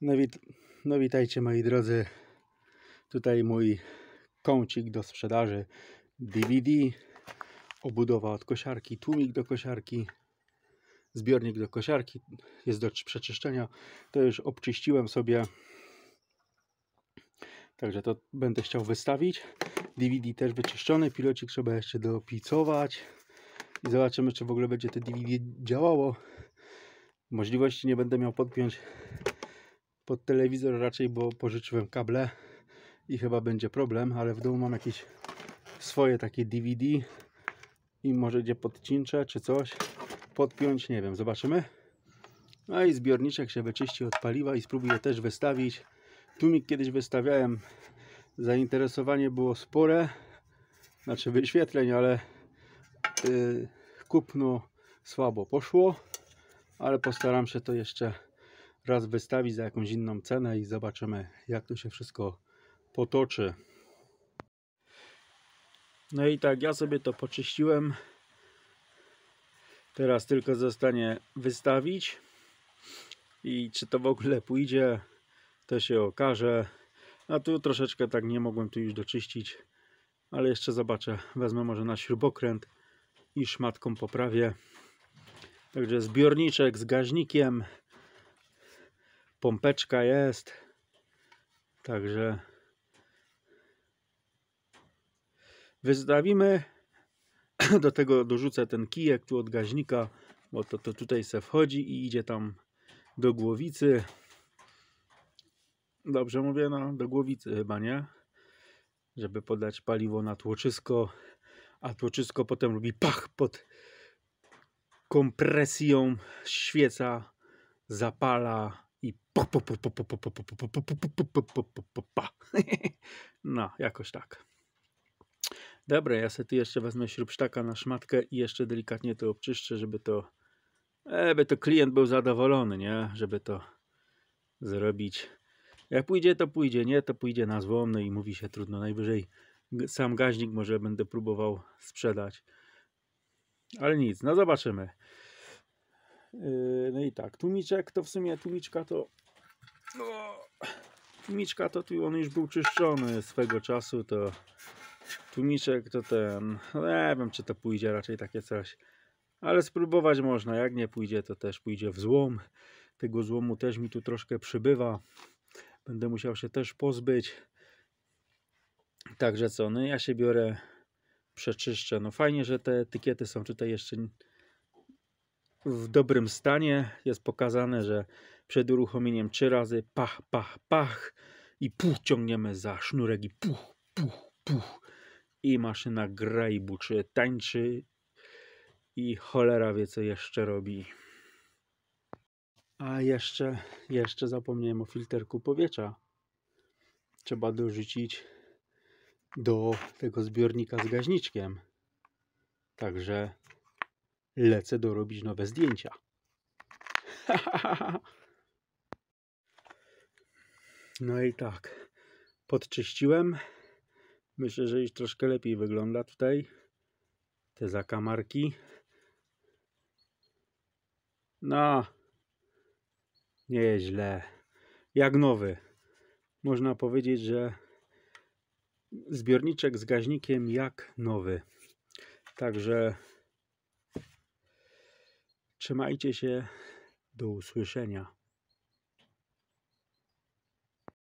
No, wit no, witajcie moi drodzy. Tutaj mój kącik do sprzedaży DVD, obudowa od kosiarki, tłumik do kosiarki, zbiornik do kosiarki jest do przeczyszczenia. To już obczyściłem sobie. Także to będę chciał wystawić. DVD też wyczyszczony, pilocik trzeba jeszcze dopicować i zobaczymy czy w ogóle będzie to DVD działało. Możliwości nie będę miał podpiąć pod telewizor raczej, bo pożyczyłem kable i chyba będzie problem, ale w domu mam jakieś swoje takie DVD i może gdzie podcinczę czy coś podpiąć, nie wiem, zobaczymy. No i zbiorniczek się wyczyści od paliwa i spróbuję też wystawić. mi kiedyś wystawiałem, zainteresowanie było spore, znaczy wyświetleń, ale yy, kupno słabo poszło, ale postaram się to jeszcze raz wystawić za jakąś inną cenę i zobaczymy jak to się wszystko potoczy. No i tak, ja sobie to poczyściłem. Teraz tylko zostanie wystawić. I czy to w ogóle pójdzie, to się okaże. A tu troszeczkę tak nie mogłem tu już doczyścić. Ale jeszcze zobaczę. Wezmę może na śrubokręt i szmatką poprawię. Także zbiorniczek z gaźnikiem pompeczka jest także wystawimy do tego dorzucę ten kijek tu od gaźnika bo to, to tutaj se wchodzi i idzie tam do głowicy dobrze mówię, no do głowicy chyba, nie? Żeby podać paliwo na tłoczysko, a tłoczysko potem robi pach pod kompresją, świeca zapala no, jakoś tak. Dobra, ja sobie tu jeszcze wezmę śrubsztaka na szmatkę i jeszcze delikatnie to obczyszczę, żeby to żeby to klient był zadowolony, nie? Żeby to zrobić. Jak pójdzie, to pójdzie, nie? To pójdzie na złom, no i mówi się trudno. Najwyżej sam gaźnik może będę próbował sprzedać. Ale nic, no zobaczymy. No i tak, tłumiczek to w sumie, tłumiczka to no, tłumiczka to tu on już był czyszczony swego czasu, to tłumiczek to ten, no nie wiem czy to pójdzie raczej takie coś. Ale spróbować można, jak nie pójdzie to też pójdzie w złom. Tego złomu też mi tu troszkę przybywa. Będę musiał się też pozbyć. Także co, no ja się biorę, przeczyszczę. No fajnie, że te etykiety są tutaj jeszcze w dobrym stanie. Jest pokazane, że przed uruchomieniem trzy razy pach, pach, pach i puch ciągniemy za sznurek i puch, puch, puch. I maszyna gra i buczy, tańczy i cholera wie co jeszcze robi. A jeszcze, jeszcze zapomniałem o filterku powietrza. Trzeba dorzucić do tego zbiornika z gaźniczkiem. Także lecę dorobić nowe zdjęcia. no i tak, podczyściłem. Myślę, że już troszkę lepiej wygląda tutaj. Te zakamarki. No, nieźle. Jak nowy. Można powiedzieć, że zbiorniczek z gaźnikiem jak nowy. Także Trzymajcie się. Do usłyszenia.